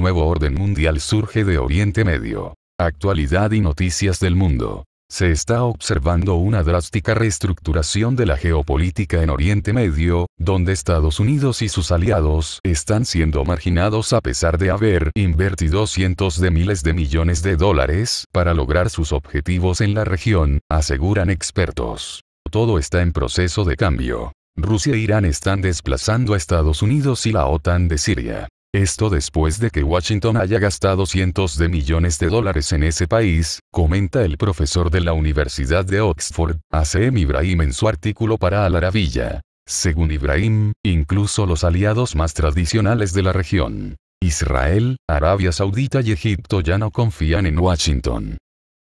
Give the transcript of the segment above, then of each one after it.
nuevo orden mundial surge de Oriente Medio. Actualidad y noticias del mundo. Se está observando una drástica reestructuración de la geopolítica en Oriente Medio, donde Estados Unidos y sus aliados están siendo marginados a pesar de haber invertido cientos de miles de millones de dólares para lograr sus objetivos en la región, aseguran expertos. Todo está en proceso de cambio. Rusia e Irán están desplazando a Estados Unidos y la OTAN de Siria. Esto después de que Washington haya gastado cientos de millones de dólares en ese país, comenta el profesor de la Universidad de Oxford, A.C.M. Ibrahim en su artículo para Alaravilla. Según Ibrahim, incluso los aliados más tradicionales de la región, Israel, Arabia Saudita y Egipto ya no confían en Washington.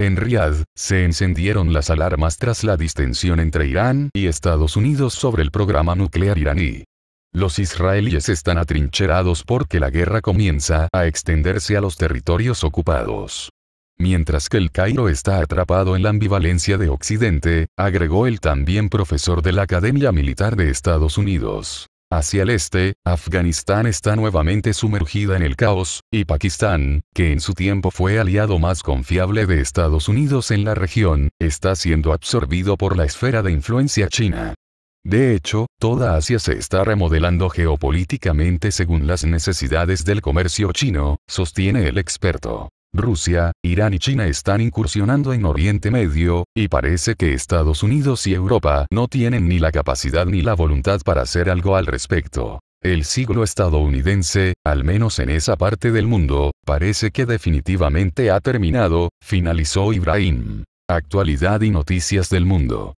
En Riad, se encendieron las alarmas tras la distensión entre Irán y Estados Unidos sobre el programa nuclear iraní. Los israelíes están atrincherados porque la guerra comienza a extenderse a los territorios ocupados. Mientras que el Cairo está atrapado en la ambivalencia de Occidente, agregó el también profesor de la Academia Militar de Estados Unidos. Hacia el este, Afganistán está nuevamente sumergida en el caos, y Pakistán, que en su tiempo fue aliado más confiable de Estados Unidos en la región, está siendo absorbido por la esfera de influencia china. De hecho, toda Asia se está remodelando geopolíticamente según las necesidades del comercio chino, sostiene el experto. Rusia, Irán y China están incursionando en Oriente Medio, y parece que Estados Unidos y Europa no tienen ni la capacidad ni la voluntad para hacer algo al respecto. El siglo estadounidense, al menos en esa parte del mundo, parece que definitivamente ha terminado, finalizó Ibrahim. Actualidad y noticias del mundo.